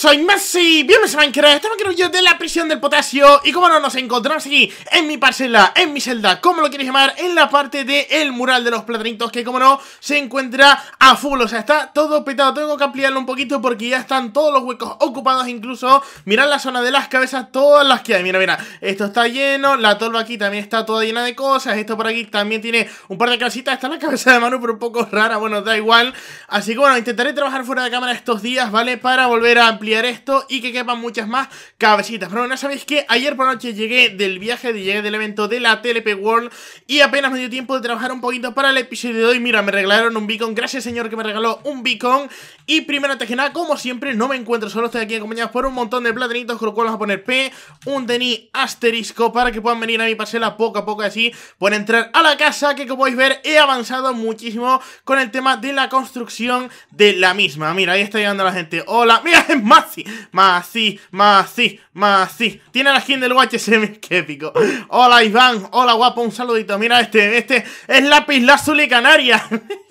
soy Messi, bienvenidos a Minecraft, estamos creo yo de la prisión del potasio Y como no, nos encontramos aquí en mi parcela, en mi celda, como lo quieres llamar En la parte del mural de los platanitos que como no, se encuentra a full O sea, está todo petado, tengo que ampliarlo un poquito porque ya están todos los huecos ocupados Incluso, mirad la zona de las cabezas, todas las que hay, mira, mira Esto está lleno, la tolva aquí también está toda llena de cosas Esto por aquí también tiene un par de casitas, está la cabeza de Manu pero un poco rara, bueno, da igual Así que bueno, intentaré trabajar fuera de cámara estos días, ¿vale? Para volver a ampliar esto y que quepan muchas más cabecitas. Pero bueno, sabéis que ayer por la noche llegué del viaje, llegué del evento de la TLP World y apenas me dio tiempo de trabajar un poquito para el episodio de hoy. Mira, me regalaron un beacon, gracias señor que me regaló un beacon. Y primero, antes que nada, como siempre, no me encuentro solo, estoy aquí acompañado por un montón de platanitos, con lo cual vamos a poner P, un Denis asterisco para que puedan venir a mi parcela poco a poco así, pueden entrar a la casa que como podéis ver he avanzado muchísimo con el tema de la construcción de la misma. Mira, ahí está llegando la gente. Hola, mira, es más más sí, más sí. Tiene la skin del WHSM, qué épico. Hola Iván, hola guapo, un saludito. Mira este, este es lápis Lazuli Canaria.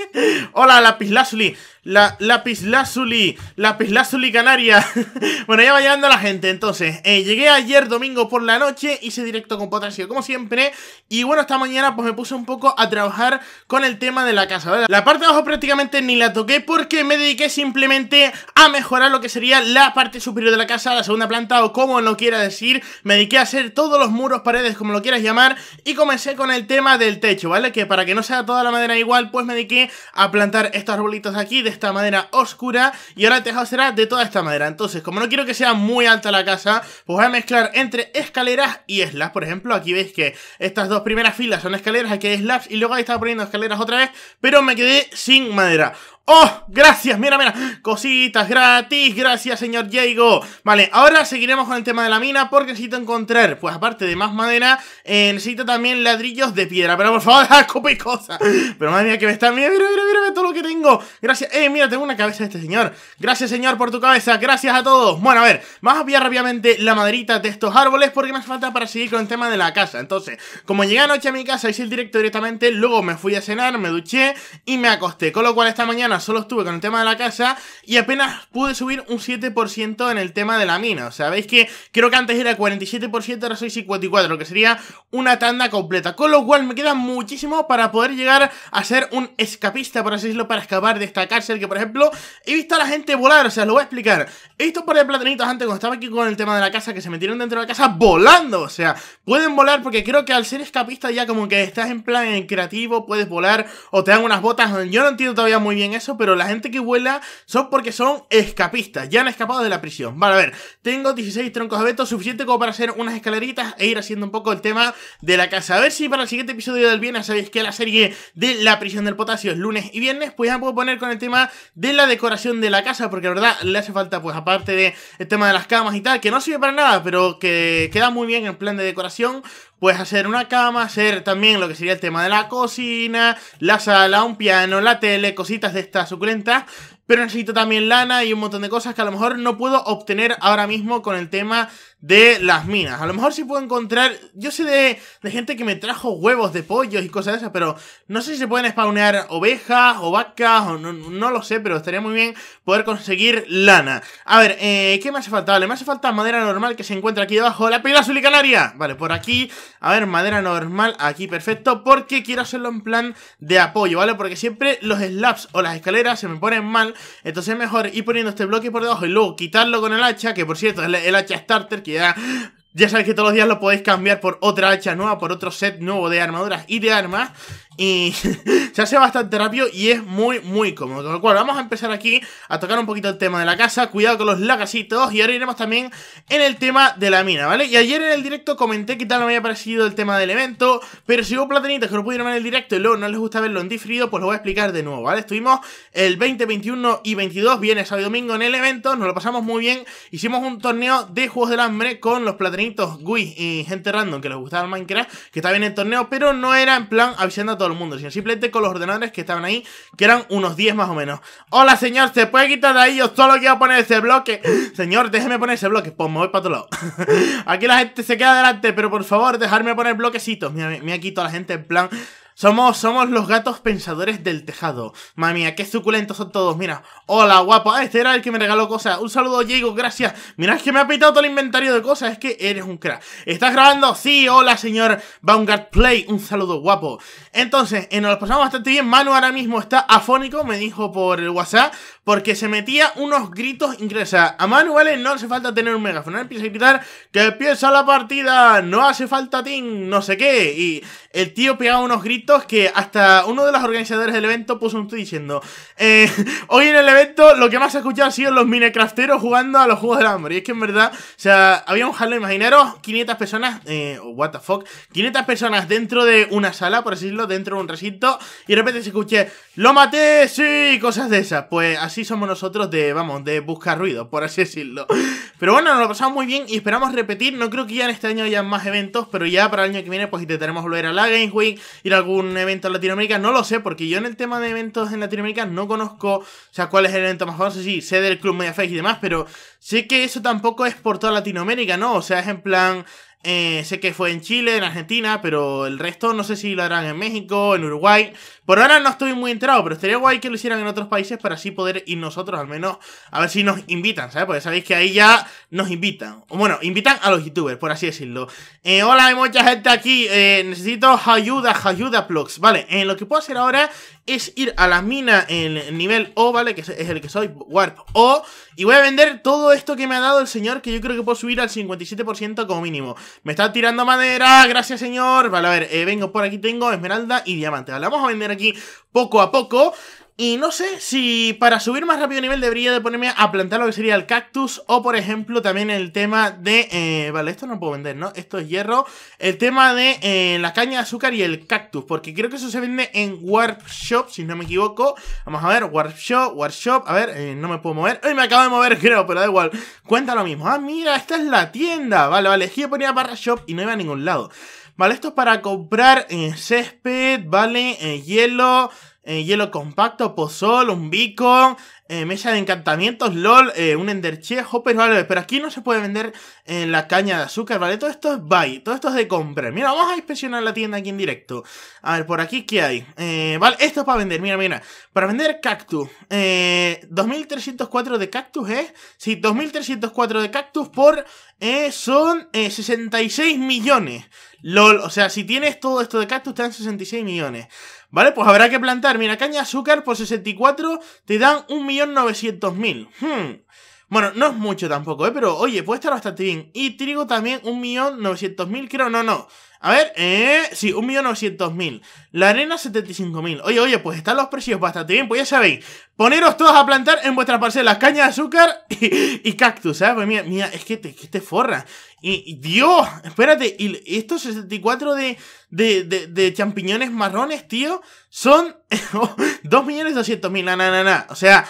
hola lápis Lazuli. La lápiz lazuli, lápiz lazuli canaria. bueno, ya va llegando la gente. Entonces, eh, llegué ayer domingo por la noche, hice directo con Potasio como siempre. Y bueno, esta mañana pues me puse un poco a trabajar con el tema de la casa. Vale, La parte de abajo prácticamente ni la toqué porque me dediqué simplemente a mejorar lo que sería la parte superior de la casa, la segunda planta o como lo quiera decir. Me dediqué a hacer todos los muros, paredes, como lo quieras llamar. Y comencé con el tema del techo, ¿vale? Que para que no sea toda la madera igual, pues me dediqué a plantar estos arbolitos aquí, esta madera oscura y ahora el tejado será de toda esta madera. Entonces, como no quiero que sea muy alta la casa, pues voy a mezclar entre escaleras y slabs. Por ejemplo, aquí veis que estas dos primeras filas son escaleras, aquí hay slabs y luego ahí estaba poniendo escaleras otra vez, pero me quedé sin madera. ¡Oh! Gracias, mira, mira. Cositas gratis. Gracias, señor Diego. Vale, ahora seguiremos con el tema de la mina porque necesito encontrar, pues aparte de más madera, eh, necesito también ladrillos de piedra. Pero por favor, y cosas. Pero madre mía, que me está... Mira, mira, mira, mira todo lo que tengo. Gracias. Eh, mira, tengo una cabeza de este señor. Gracias, señor, por tu cabeza. Gracias a todos. Bueno, a ver, vamos a pillar rápidamente la maderita de estos árboles porque me falta para seguir con el tema de la casa. Entonces, como llegué anoche a mi casa, hice el directo directamente, luego me fui a cenar, me duché y me acosté. Con lo cual esta mañana solo estuve con el tema de la casa y apenas pude subir un 7% en el tema de la mina. O sea, veis que creo que antes era 47%, ahora soy 54%, que sería una tanda completa. Con lo cual me queda muchísimo para poder llegar a ser un escapista, por así decirlo, para escapar de esta cárcel. Que por ejemplo, he visto a la gente volar, o sea, os lo voy a explicar. He visto por de platanitos antes cuando estaba aquí con el tema de la casa, que se metieron dentro de la casa volando. O sea, pueden volar porque creo que al ser escapista ya como que estás en plan creativo, puedes volar o te dan unas botas. Yo no entiendo todavía muy bien eso pero la gente que vuela son porque son escapistas, ya han escapado de la prisión. Vale, a ver, tengo 16 troncos de suficiente como para hacer unas escaleritas e ir haciendo un poco el tema de la casa. A ver si para el siguiente episodio del viernes sabéis que la serie de la prisión del potasio es lunes y viernes, pues ya puedo poner con el tema de la decoración de la casa, porque la verdad le hace falta, pues aparte del tema de las camas y tal, que no sirve para nada, pero que queda muy bien en plan de decoración, Puedes hacer una cama, hacer también lo que sería el tema de la cocina, la sala, un piano, la tele, cositas de estas suculentas pero necesito también lana y un montón de cosas que a lo mejor no puedo obtener ahora mismo con el tema de las minas. A lo mejor sí puedo encontrar, yo sé de, de gente que me trajo huevos de pollos y cosas de esas, pero no sé si se pueden spawnear ovejas o vacas, o no, no lo sé, pero estaría muy bien poder conseguir lana. A ver, eh, ¿qué me hace falta? Vale, me hace falta madera normal que se encuentra aquí debajo, la pila canaria. Vale, por aquí, a ver, madera normal, aquí perfecto, porque quiero hacerlo en plan de apoyo, ¿vale? Porque siempre los slabs o las escaleras se me ponen mal entonces es mejor ir poniendo este bloque por debajo y luego quitarlo con el hacha, que por cierto es el hacha starter, que ya ya sabéis que todos los días lo podéis cambiar por otra hacha nueva, por otro set nuevo de armaduras y de armas y se hace bastante rápido y es muy, muy cómodo. Con lo cual, vamos a empezar aquí a tocar un poquito el tema de la casa, cuidado con los lagasitos y ahora iremos también en el tema de la mina, ¿vale? Y ayer en el directo comenté que tal me había parecido el tema del evento, pero si hubo platanitas que no pudieron ver en el directo y luego no les gusta verlo en diferido, pues lo voy a explicar de nuevo, ¿vale? Estuvimos el 20, 21 y 22, Viene sábado y domingo en el evento, nos lo pasamos muy bien, hicimos un torneo de Juegos del Hambre con los platanitos Gui y gente random que les gustaba el Minecraft, que está bien el torneo, pero no era en plan avisando a todos el mundo, sino simplemente con los ordenadores que estaban ahí, que eran unos 10 más o menos. Hola, señor, ¿se puede quitar de ahí? Yo solo quiero poner ese bloque. Señor, déjeme poner ese bloque. Pues me voy para otro lado. Aquí la gente se queda adelante, pero por favor, dejarme poner bloquecitos. Mira, me ha quitado la gente en plan somos, somos los gatos pensadores del tejado. Mami, qué suculentos son todos, mira. Hola, guapo. Ah, este era el que me regaló cosas. Un saludo, Diego, gracias. Mira, es que me ha pitado todo el inventario de cosas. Es que eres un crack. ¿Estás grabando? Sí, hola, señor Vanguard Play. Un saludo, guapo. Entonces, eh, nos lo pasamos bastante bien. Manu ahora mismo está afónico, me dijo por el WhatsApp, porque se metía unos gritos ingresa. A Manu, ¿vale? No hace falta tener un megafono. empieza a gritar que empieza la partida, no hace falta Ting, no sé qué. Y el tío pegaba unos gritos que hasta uno de los organizadores del evento puso un tweet diciendo: eh, Hoy en el evento lo que más se ha escuchado ha sido los minecrafteros jugando a los juegos del hambre. Y es que en verdad, o sea, había un jalo, imaginaros, 500 personas, eh, what the fuck, 500 personas dentro de una sala, por así decirlo, dentro de un recinto, y de repente se escuché: ¡Lo maté! ¡Sí! Cosas de esas. Pues así somos nosotros de, vamos, de buscar ruido, por así decirlo. Pero bueno, nos lo pasamos muy bien y esperamos repetir. No creo que ya en este año haya más eventos, pero ya para el año que viene, pues intentaremos volver a la Game Week, ir a algún evento en Latinoamérica, no lo sé, porque yo en el tema de eventos en Latinoamérica no conozco, o sea, cuál es el evento más famoso, sí, sé del Club Mediaface y demás, pero sé que eso tampoco es por toda Latinoamérica, ¿no? O sea, es en plan, eh, sé que fue en Chile, en Argentina, pero el resto no sé si lo harán en México, en Uruguay. Por ahora no estoy muy enterado, pero estaría guay que lo hicieran en otros países para así poder ir nosotros al menos a ver si nos invitan, ¿sabes? Porque sabéis que ahí ya nos invitan. O bueno, invitan a los youtubers, por así decirlo. Eh, hola, hay mucha gente aquí. Eh, necesito ayuda, ayuda, plugs. Vale, eh, lo que puedo hacer ahora es ir a la mina en el nivel O, ¿vale? Que es el que soy, Warp O. Y voy a vender todo esto que me ha dado el señor, que yo creo que puedo subir al 57% como mínimo. Me está tirando madera, gracias señor. Vale, a ver, eh, vengo por aquí, tengo esmeralda y diamante. Vale, vamos a vender aquí poco a poco. Y no sé si para subir más rápido nivel debería de ponerme a plantar lo que sería el cactus o por ejemplo también el tema de... Eh, vale, esto no puedo vender, ¿no? Esto es hierro. El tema de eh, la caña de azúcar y el cactus, porque creo que eso se vende en Workshop, si no me equivoco. Vamos a ver, Workshop, Workshop, a ver, eh, no me puedo mover. hoy me acabo de mover, creo, pero da igual. Cuenta lo mismo. Ah, mira, esta es la tienda. Vale, vale, es yo ponía barra shop y no iba a ningún lado. Vale, esto es para comprar césped, ¿vale? hielo, hielo compacto, pozol, un beacon, eh, mesa de encantamientos, lol, eh, un enderche, hopper, vale, pero aquí no se puede vender eh, la caña de azúcar, ¿vale? Todo esto es buy, todo esto es de compra. Mira, vamos a inspeccionar la tienda aquí en directo. A ver, por aquí, ¿qué hay? Eh, vale, esto es para vender, mira, mira. Para vender cactus, 2304 de cactus, ¿eh? Sí, 2304 de cactus por... eh, son 66 millones. LOL, o sea, si tienes todo esto de cactus te dan 66 millones. ¿Vale? Pues habrá que plantar. Mira, caña de azúcar por 64 te dan 1.900.000. Hmm. Bueno, no es mucho tampoco, ¿eh? Pero oye, puede estar bastante bien. Y trigo también 1.900.000, creo, no, no. A ver, eh, sí, 1.900.000. La arena 75.000. Oye, oye, pues están los precios bastante bien. Pues ya sabéis, poneros todos a plantar en vuestras parcelas caña de azúcar y, cactus, ¿sabes? Pues mira, mira, es que te, que te forra. Y, Dios, espérate, y estos 64 de, de, de, de champiñones marrones, tío, son 2.200.000. Na, na, na, na. O sea...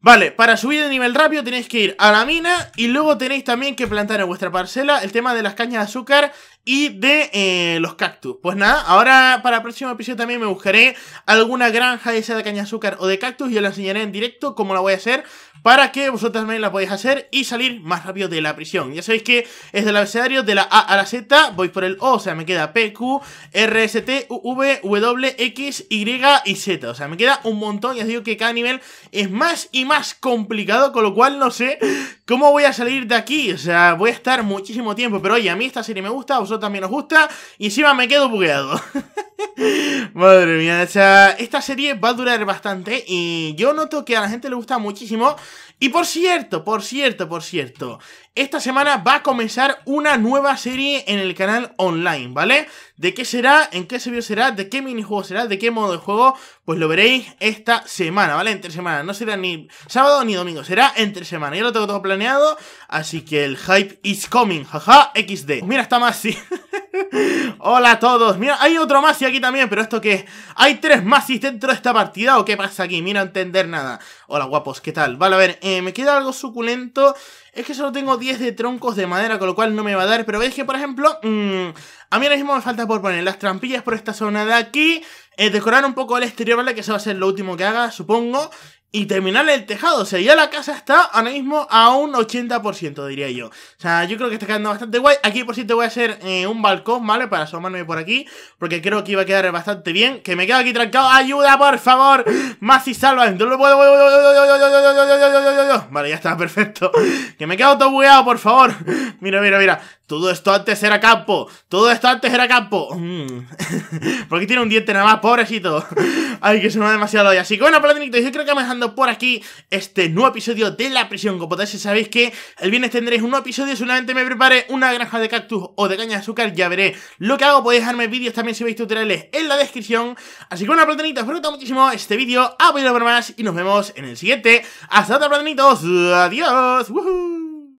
Vale, para subir de nivel rápido tenéis que ir a la mina y luego tenéis también que plantar en vuestra parcela el tema de las cañas de azúcar y de eh, los cactus. Pues nada, ahora para el próximo episodio también me buscaré alguna granja esa de caña de azúcar o de cactus y os la enseñaré en directo cómo la voy a hacer para que vosotros también la podáis hacer y salir más rápido de la prisión. Ya sabéis que es del abecedario de la A a la Z, voy por el O, o sea, me queda P, Q, R, S, T, U, V, W, X, Y y Z. O sea, me queda un montón y os digo que cada nivel es más y más complicado, con lo cual no sé cómo voy a salir de aquí. O sea, voy a estar muchísimo tiempo, pero oye, a mí esta serie me gusta, también nos gusta. Y encima me quedo bugueado. Madre mía, o sea, esta serie va a durar bastante y yo noto que a la gente le gusta muchísimo. Y por cierto, por cierto, por cierto, esta semana va a comenzar una nueva serie en el canal online, ¿vale? ¿De qué será? ¿En qué servidor será? ¿De qué minijuego será? ¿De qué modo de juego? Pues lo veréis esta semana, ¿vale? Entre semana, no será ni sábado ni domingo, será entre semana. Ya lo tengo todo planeado, así que el hype is coming, jaja, XD. Mira, está más sí. Hola a todos. Mira, hay otro más aquí también, pero ¿esto qué Hay tres más dentro de esta partida o qué pasa aquí. Mira, entender nada. Hola guapos, ¿qué tal? Vale, a ver, eh, me queda algo suculento. Es que solo tengo 10 de troncos de madera, con lo cual no me va a dar. Pero veis que, por ejemplo, mm, a mí ahora mismo me falta por poner las trampillas por esta zona de aquí decorar un poco el exterior, ¿vale? Que eso va a ser lo último que haga, supongo. Y terminar el tejado. O sea, ya la casa está ahora mismo a un 80%, diría yo. O sea, yo creo que está quedando bastante guay. Aquí, por si te voy a hacer un balcón, ¿vale? Para asomarme por aquí. Porque creo que iba a quedar bastante bien. Que me quedo aquí trancado. ¡Ayuda, por favor! Más y salva. No lo puedo. Vale, ya está, perfecto. Que me quedo todo bugueado, por favor. Mira, mira, mira. Todo esto antes era campo. Todo esto antes era campo. Mm. Porque tiene un diente nada más, pobrecito. Ay, que suena demasiado hoy. Así que bueno, platinitos, yo creo que vamos dejando por aquí este nuevo episodio de La Prisión. Como podéis sabéis que el viernes tendréis un nuevo episodio. Solamente me preparé una granja de cactus o de caña de azúcar. Ya veré lo que hago. Podéis dejarme vídeos también si veis tutoriales en la descripción. Así que bueno, platinitos, espero que muchísimo este vídeo. Apoyadlo por más y nos vemos en el siguiente. Hasta otra, platinitos. Adiós.